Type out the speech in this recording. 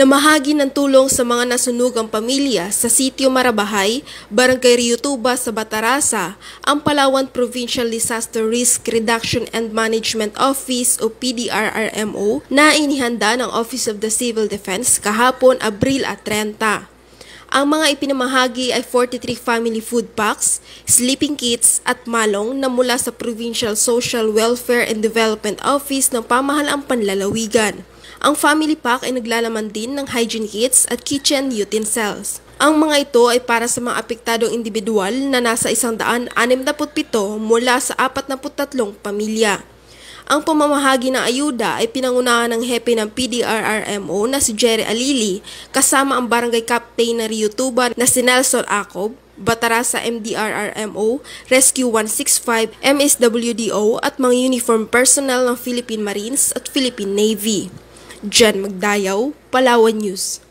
na mahagi ng tulong sa mga nasunugang pamilya sa Sitio Marabahay, Barangay Riyutuba sa Batarasa, ang Palawan Provincial Disaster Risk Reduction and Management Office o PDRRMO na inihanda ng Office of the Civil Defense kahapon Abril at 30. Ang mga ipinamahagi ay 43 family food packs, sleeping kits at malong na mula sa Provincial Social Welfare and Development Office ng Pamahalaang Panlalawigan. Ang family pack ay naglalaman din ng hygiene kits at kitchen utensils. Ang mga ito ay para sa mga apektadong individual na nasa 167 mula sa 43 pamilya. Ang pamamahagi ng ayuda ay pinangunahan ng hepe ng PDRRMO na si Jerry Alili kasama ang barangay captain na Riyutuba na si Nelson Acob, Batara sa MDRRMO, Rescue 165, MSWDO at mga uniform personnel ng Philippine Marines at Philippine Navy. Jen Magdayaw, Palawan News.